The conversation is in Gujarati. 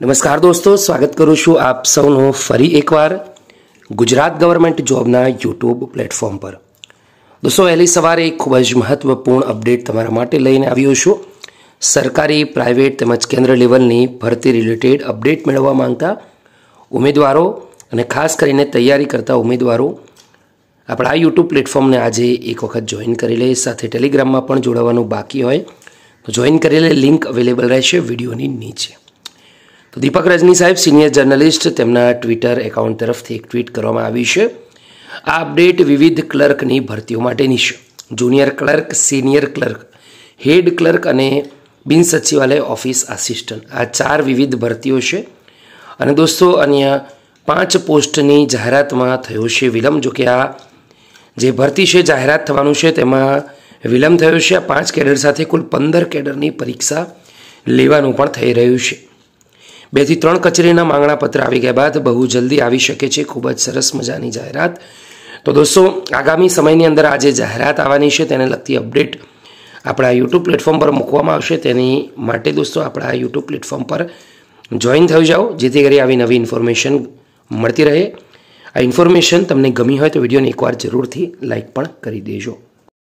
નમસ્કાર દોસ્તો સ્વાગત કરું છું આપ સૌનો ફરી એકવાર ગુજરાત ગવર્મેન્ટ જોબના યુટ્યુબ પ્લેટફોર્મ પર દોસ્તો વહેલી સવારે એક ખૂબ જ મહત્વપૂર્ણ અપડેટ તમારા માટે લઈને આવ્યો છું સરકારી પ્રાઇવેટ તેમજ કેન્દ્ર લેવલની ભરતી રિલેટેડ અપડેટ મેળવવા માંગતા ઉમેદવારો અને ખાસ કરીને તૈયારી કરતા ઉમેદવારો આપણા આ યુટ્યુબ પ્લેટફોર્મને આજે એક વખત જોઈન કરી લે સાથે ટેલિગ્રામમાં પણ જોડાવાનું બાકી હોય તો જોઈન કરી લે લિંક અવેલેબલ રહેશે વિડીયોની નીચે તો દીપક રજની સાહેબ સિનિયર જર્નલિસ્ટ તેમના ટ્વિટર એકાઉન્ટ તરફથી એક ટ્વીટ કરવામાં આવી છે આ અપડેટ વિવિધ ક્લર્કની ભરતીઓ માટેની છે junior clerk senior clerk head clerk અને બિન સચિવાલય ઓફિસ આસિસ્ટન્ટ આ ચાર વિવિધ ભરતીઓ છે અને દોસ્તો અન્ય પાંચ પોસ્ટની જાહેરાતમાં થયો છે વિલંબ જો કે આ જે ભરતી છે જાહેરાત થવાનું છે તેમાં વિલંબ થયો છે આ પાંચ કેડર સાથે કુલ પંદર કેડરની પરીક્ષા લેવાનું પણ થઈ રહ્યું છે બેથી ત્રણ કચેરીના માંગણા પત્ર આવી ગયા બાદ બહુ જલ્દી આવી શકે છે ખૂબ જ સરસ મજાની જાહેરાત તો દોસ્તો આગામી સમયની અંદર આજે જાહેરાત આવવાની છે તેને લગતી અપડેટ આપણા યુટ્યુબ પ્લેટફોર્મ પર મૂકવામાં આવશે તેની માટે દોસ્તો આપણા યુટ્યુબ પ્લેટફોર્મ પર જોઈન થઈ જાઓ જેથી કરી આવી નવી ઇન્ફોર્મેશન મળતી રહે આ ઇન્ફોર્મેશન તમને ગમી હોય તો વિડીયોને એકવાર જરૂરથી લાઇક પણ કરી દેજો